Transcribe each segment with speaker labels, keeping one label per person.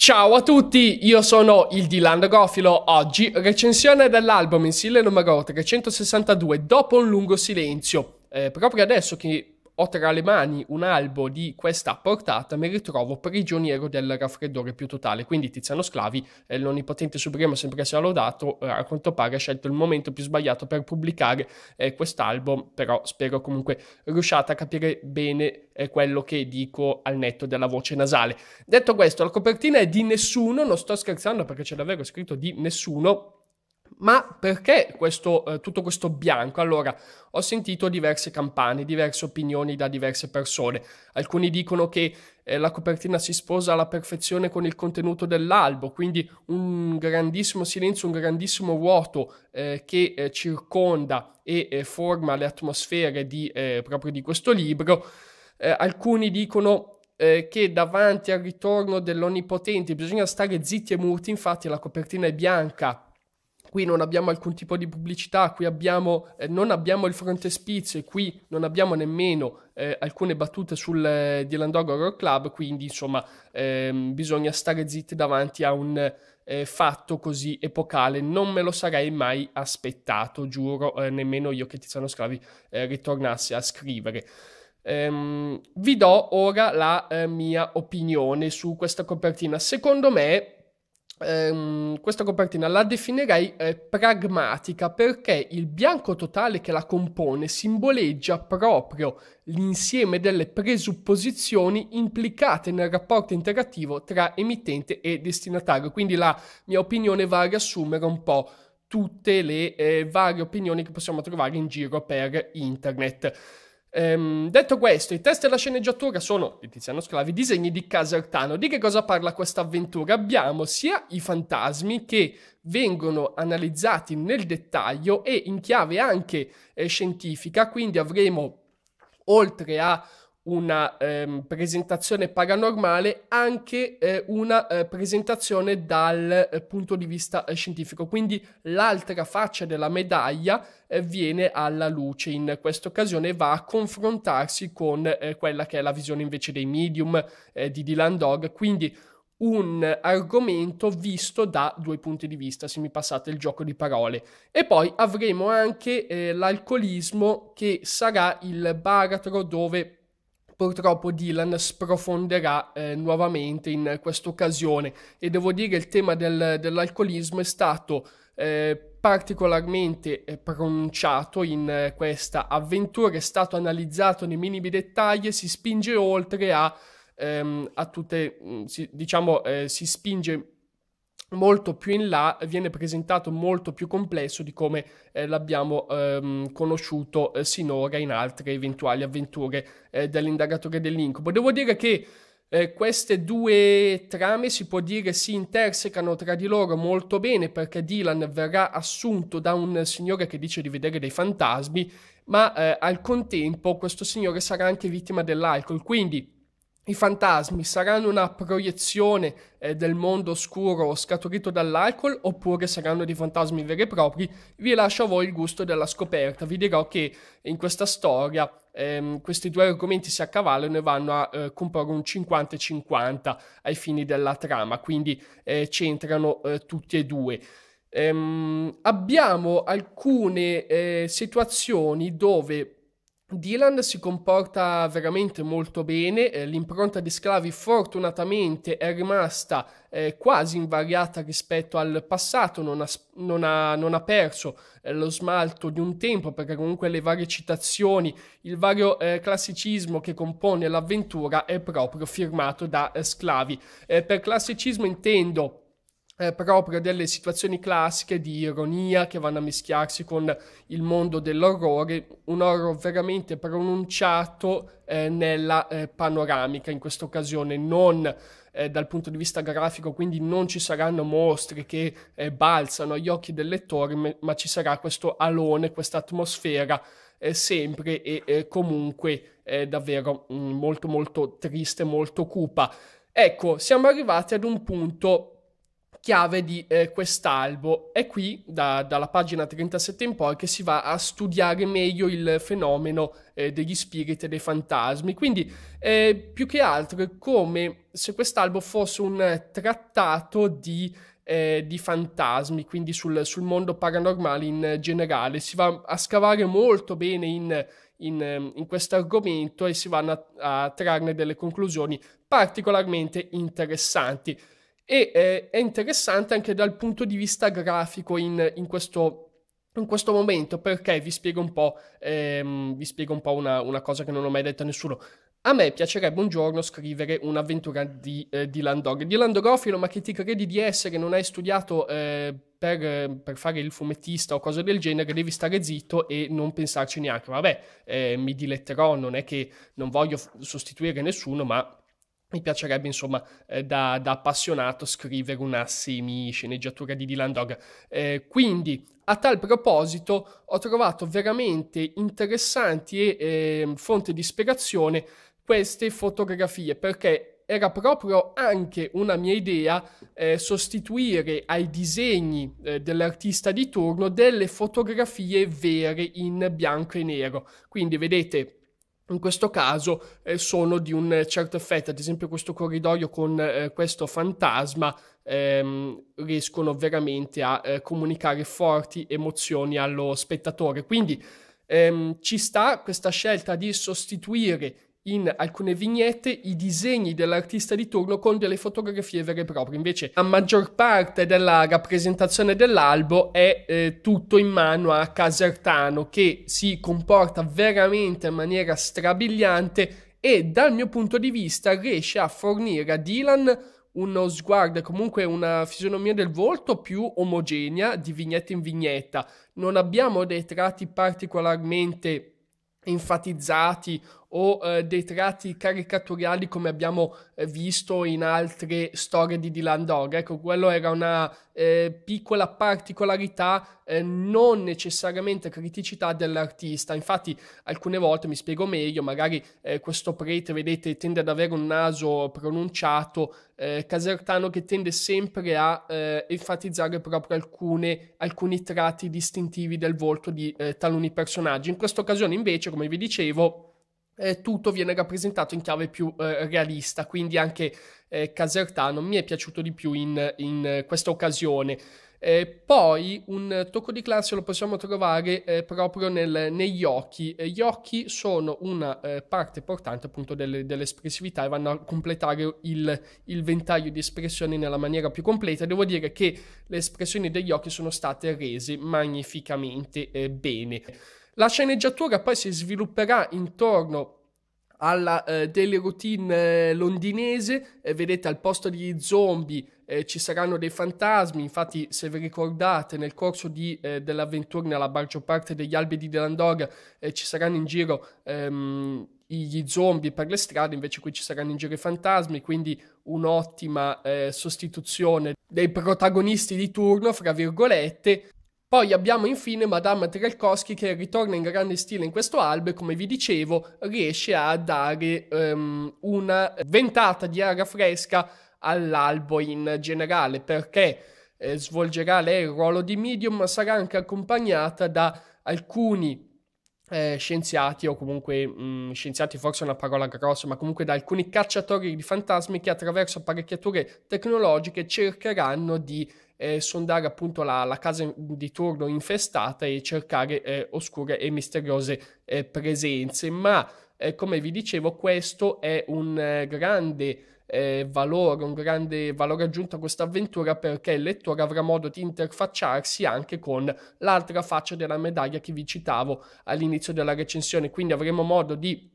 Speaker 1: Ciao a tutti, io sono il Dylan Rofilo, oggi recensione dell'album in sile numero 362 dopo un lungo silenzio. Eh, proprio adesso che ho tra le mani un albo di questa portata, mi ritrovo prigioniero del raffreddore più totale. Quindi Tiziano Sclavi, eh, l'onnipotente supremo sempre sia lodato, eh, a quanto pare ha scelto il momento più sbagliato per pubblicare eh, quest'albo, però spero comunque riusciate a capire bene eh, quello che dico al netto della voce nasale. Detto questo, la copertina è di nessuno, non sto scherzando perché c'è davvero scritto di nessuno, ma perché questo, eh, tutto questo bianco? Allora, ho sentito diverse campane, diverse opinioni da diverse persone. Alcuni dicono che eh, la copertina si sposa alla perfezione con il contenuto dell'albo, quindi un grandissimo silenzio, un grandissimo vuoto eh, che eh, circonda e eh, forma le atmosfere di, eh, proprio di questo libro. alcuni dicono eh, che davanti al ritorno dell'Onnipotente bisogna stare zitti e muti, infatti la copertina è bianca qui non abbiamo alcun tipo di pubblicità, qui abbiamo, eh, non abbiamo il frontespizio e qui non abbiamo nemmeno eh, alcune battute sul eh, Dylan Dog Horror Club, quindi insomma ehm, bisogna stare zitti davanti a un eh, fatto così epocale, non me lo sarei mai aspettato, giuro, eh, nemmeno io che Tiziano Sclavi eh, ritornasse a scrivere. Ehm, vi do ora la mia opinione su questa copertina. Secondo me ehm, questa copertina la definirei eh, pragmatica perché il bianco totale che la compone simboleggia proprio l'insieme delle presupposizioni implicate nel rapporto interattivo tra emittente e destinatario. Quindi la mia opinione va a riassumere un po' tutte le eh, varie opinioni che possiamo trovare in giro per internet. Ehm, detto questo, i test e la sceneggiatura sono di Tiziano Sclavi, disegni di Casertano. Di che cosa parla questa avventura? Abbiamo sia i fantasmi che vengono analizzati nel dettaglio e in chiave anche eh, scientifica, quindi avremo oltre a una ehm, presentazione paranormale, anche eh, una eh, presentazione dal eh, punto di vista eh, scientifico. Quindi l'altra faccia della medaglia eh, viene alla luce in questa occasione e va a confrontarsi con eh, quella che è la visione invece dei medium di Dylan Dog. Quindi un argomento visto da due punti di vista, se mi passate il gioco di parole. E poi avremo anche l'alcolismo che sarà il baratro dove purtroppo Dylan sprofonderà eh, nuovamente in questa occasione e devo dire il tema del, dell'alcolismo è stato eh, particolarmente eh, pronunciato in eh, questa avventura, è stato analizzato nei minimi dettagli e si spinge oltre a, ehm, a tutte, mm, si, diciamo, eh, si spinge molto più in là viene presentato molto più complesso di come eh, l'abbiamo ehm, conosciuto eh, sinora in altre eventuali avventure eh, dell'indagatore dell'incubo. Devo dire che eh, queste due trame si può dire si intersecano tra di loro molto bene perché Dylan verrà assunto da un signore che dice di vedere dei fantasmi, ma eh, al contempo questo signore sarà anche vittima dell'alcol, quindi i fantasmi saranno una proiezione eh, del mondo oscuro scaturito dall'alcol oppure saranno dei fantasmi veri e propri, vi lascio a voi il gusto della scoperta. Vi dirò che in questa storia ehm, questi due argomenti si accavallano e vanno a eh, comporre un 50-50 ai fini della trama, quindi eh, c'entrano eh, tutti e due. Ehm, abbiamo alcune eh, situazioni dove Dylan si comporta veramente molto bene, eh, l'impronta di Sclavi fortunatamente è rimasta eh, quasi invariata rispetto al passato, non ha, non ha, non ha perso eh, lo smalto di un tempo perché comunque le varie citazioni, il vario eh, classicismo che compone l'avventura è proprio firmato da eh, Sclavi. Eh, per classicismo intendo eh, proprio delle situazioni classiche di ironia che vanno a mischiarsi con il mondo dell'orrore, un horror veramente pronunciato eh, nella eh, panoramica in questa occasione, non eh, dal punto di vista grafico, quindi non ci saranno mostri che eh, balzano agli occhi del lettore, ma ci sarà questo alone, questa atmosfera eh, sempre e comunque davvero mh, mm, molto molto triste, molto cupa. Ecco, siamo arrivati ad un punto chiave di eh, quest'albo. È qui, da, dalla pagina 37 in poi, che si va a studiare meglio il fenomeno eh, degli spiriti e dei fantasmi. Quindi, eh, più che altro, è come se quest'albo fosse un trattato di, eh, di fantasmi, quindi sul, sul, mondo paranormale in generale. Si va a scavare molto bene in... in, in questo argomento e si vanno a, a trarne delle conclusioni particolarmente interessanti. E eh, è interessante anche dal punto di vista grafico in, in questo in questo momento perché vi spiego un po', ehm, vi spiego un po una, una, cosa che non ho mai detto a nessuno. A me piacerebbe un giorno scrivere un'avventura di, eh, di Landog, di Landogrofilo, ma che ti credi di essere, non hai studiato eh, per, per, fare il fumettista o cose del genere, devi stare zitto e non pensarci neanche. Vabbè, eh, mi diletterò, non è che non voglio sostituire nessuno, ma mi piacerebbe, insomma, eh, da, da, appassionato scrivere una semi-sceneggiatura di Dylan Dog. Eh, quindi, a tal proposito, ho trovato veramente interessanti e eh, fonte di ispirazione queste fotografie, perché era proprio anche una mia idea eh, sostituire ai disegni eh, dell'artista di turno delle fotografie vere in bianco e nero. Quindi, vedete in questo caso eh, sono di un certo effetto, ad esempio questo corridoio con eh, questo fantasma ehm, riescono veramente a eh, comunicare forti emozioni allo spettatore. Quindi ehm, ci sta questa scelta di sostituire in alcune vignette i disegni dell'artista di turno con delle fotografie vere e proprie. Invece la maggior parte della rappresentazione dell'albo è eh, tutto in mano a Casertano che si comporta veramente in maniera strabiliante e dal mio punto di vista riesce a fornire a Dylan uno sguardo, e comunque una fisionomia del volto più omogenea di vignetta in vignetta. Non abbiamo dei tratti particolarmente enfatizzati o eh, dei tratti caricaturali come abbiamo eh, visto in altre storie di Dylan Dog. Ecco, quello era una eh, piccola particolarità, eh, non necessariamente criticità dell'artista. Infatti, alcune volte mi spiego meglio, magari eh, questo prete, vedete, tende ad avere un naso pronunciato, eh, casertano che tende sempre a enfatizzare proprio alcune, alcuni tratti distintivi del volto di taluni personaggi. In questa occasione, invece, come vi dicevo, eh, tutto viene rappresentato in chiave più eh, realista, quindi anche eh, Casertano mi è piaciuto di più in, in questa occasione. Eh, poi un tocco di classe lo possiamo trovare eh, proprio nel, negli occhi. Eh, gli occhi sono una parte importante appunto delle, dell'espressività e vanno a completare il, il ventaglio di espressioni nella maniera più completa. Devo dire che le espressioni degli occhi sono state rese magnificamente bene. La sceneggiatura poi si svilupperà intorno alla eh, daily routine eh, londinese, eh, vedete al posto degli zombie eh, ci saranno dei fantasmi, infatti se vi ricordate nel corso di, eh, dell'avventura nella maggior parte degli alberi dell'Andorra eh, ci saranno in giro ehm, gli zombie per le strade, invece qui ci saranno in giro i fantasmi, quindi un'ottima eh, sostituzione dei protagonisti di turno, fra virgolette, poi abbiamo infine Madame Trelkowski che ritorna in grande stile in questo album e come vi dicevo riesce a dare um, una ventata di aria fresca all'albo in generale perché eh, svolgerà lei il ruolo di medium ma sarà anche accompagnata da alcuni eh, scienziati o comunque mh, scienziati forse è una parola grossa, ma comunque da alcuni cacciatori di fantasmi che attraverso apparecchiature tecnologiche cercheranno di eh, sondare appunto la, la, casa di turno infestata e cercare eh, oscure e misteriose eh, presenze. Ma eh, come vi dicevo questo è un eh, grande eh, valore, un grande valore aggiunto a questa avventura perché il lettore avrà modo di interfacciarsi anche con l'altra faccia della medaglia che vi citavo all'inizio della recensione, quindi avremo modo di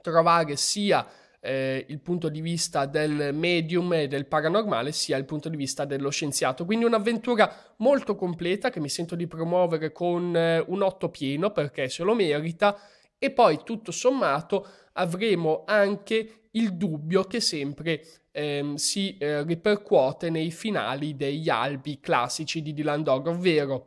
Speaker 1: trovare sia eh, il punto di vista del medium e del paranormale sia il punto di vista dello scienziato. Quindi un'avventura molto completa che mi sento di promuovere con eh, un otto pieno perché se lo merita e poi tutto sommato avremo anche il dubbio che sempre ehm, si eh, ripercuote nei finali degli albi classici di Dylan Dog, ovvero,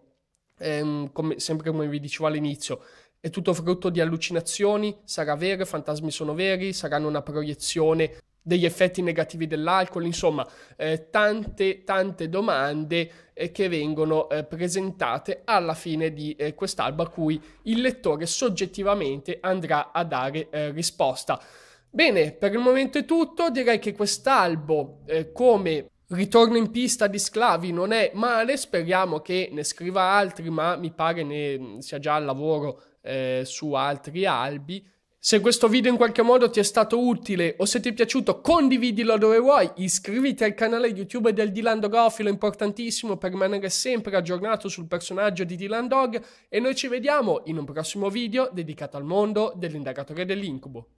Speaker 1: ehm, come, sempre come vi dicevo all'inizio, è tutto frutto di allucinazioni, sarà vero, i fantasmi sono veri, saranno una proiezione degli effetti negativi dell'alcol, insomma eh, tante tante domande eh, che vengono eh, presentate alla fine di eh, quest'albo a cui il lettore soggettivamente andrà a dare eh, risposta. Bene, per il momento è tutto, direi che quest'albo eh, come Ritorno in pista di Sclavi non è male, speriamo che ne scriva altri, ma mi pare ne sia già al lavoro su altri albi se questo video in qualche modo ti è stato utile o se ti è piaciuto condividilo dove vuoi, iscriviti al canale YouTube del Dylan Dogofilo, oh, importantissimo per rimanere sempre aggiornato sul personaggio di Dylan Dog e noi ci vediamo in un prossimo video dedicato al mondo dell'indagatore dell'incubo.